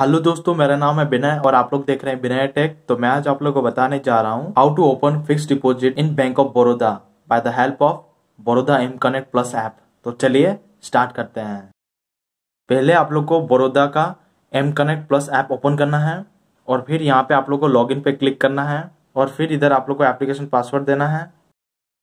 hello दोस्तों मेरा नाम है विनय और आप लोग देख रहे हैं विनय टेक तो मैं आज आप लोगों को बताने जा रहा हूँ how to open fix deposit in Bank of Baroda by the help of Baroda M connect plus app तो चलिए स्टार्ट करते हैं पहले आप लोग को बड़ौदा का M connect plus app open करना है और फिर यहाँ पे आप लोग को लॉगिन पे क्लिक करना है और फिर इधर आप लोग को एप्लीकेशन पासवर्ड देना है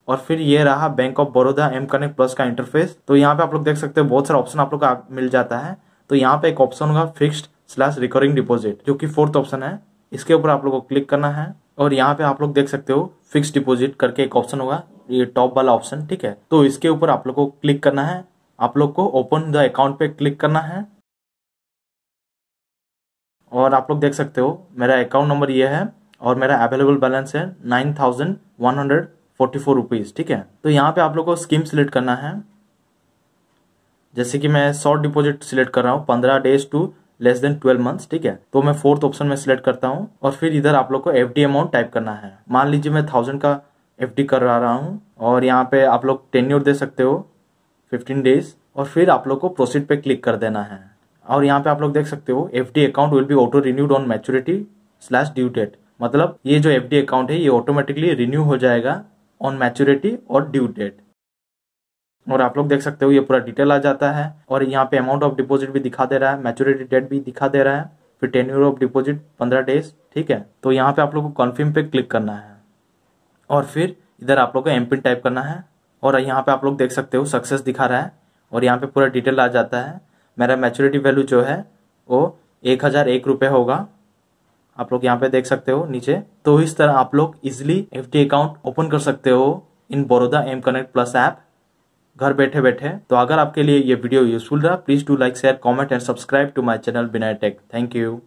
और फिर ये रहा Bank of Baroda M connect plus का इंटरफेस तो यहाँ पे आप लोग देख सकते हो बहुत सारा ऑप्शन आप लोग को मिल जाता है तो यहाँ पे एक ऑप्शन होगा फिक्स्ड स्लैश रिकरिंग डिपॉजिट जो की फोर्थ ऑप्शन है इसके ऊपर आप लोग को क्लिक करना है और यहाँ पे आप लोग देख सकते हो फिक्स डिपॉजिट करके एक ऑप्शन होगा ये टॉप वाला ऑप्शन ठीक है तो इसके ऊपर आप लोग को क्लिक करना है आप लोग को ओपन द अकाउंट पे क्लिक करना है और आप लोग देख सकते हो मेरा अकाउंट नंबर ये है और मेरा अवेलेबल बैलेंस है nine thousand one hundred forty four rupees ठीक है तो यहाँ पे आप लोग को स्कीम सिलेक्ट करना है जैसे कि मैं शॉर्ट डिपोजिट सिलेक्ट कर रहा हूँ पंद्रह days to less than twelve months ठीक है तो मैं फोर्थ ऑप्शन में सिलेक्ट करता हूँ और फिर इधर आप लोग को एफ अमाउंट टाइप करना है मान लीजिए मैं थाउजेंड का एफ कर रहा हूँ और यहाँ पे आप लोग टेन्योर दे सकते हो फिफ्टीन डेज और फिर आप लोग को प्रोसीड पे क्लिक कर देना है और यहाँ पे आप लोग देख सकते हो F account will be auto renewed on maturity slash due date मतलब ये जो एफ अकाउंट है ये ऑटोमेटिकली रिन्यू हो जाएगा ऑन मैच्योरिटी और ड्यू डेट और आप लोग देख सकते हो ये पूरा डिटेल आ जाता है और यहाँ पे अमाउंट ऑफ डिपॉजिट भी दिखा दे रहा है मैच्योरिटी डेट भी दिखा दे रहा है फिर टेन ईयर ऑफ डिपॉजिट पंद्रह डेज ठीक है तो यहाँ पे आप लोग को कन्फर्म पे क्लिक करना है और फिर इधर आप लोग को एम टाइप करना है और यहाँ पे आप लोग देख सकते हो सक्सेस दिखा रहा है और यहाँ पे पूरा डिटेल आ जाता है मेरा मैच्योरिटी वैल्यू जो है वो एक हज़ार एक रुपये होगा आप लोग यहाँ पे देख सकते हो नीचे तो इस तरह आप लोग इजिली एफ अकाउंट ओपन कर सकते हो in Baroda M connect plus app घर बैठे बैठे तो अगर आपके लिए ये वीडियो यूजफुल रहा please do like share comment and subscribe to my channel Bina tech thank you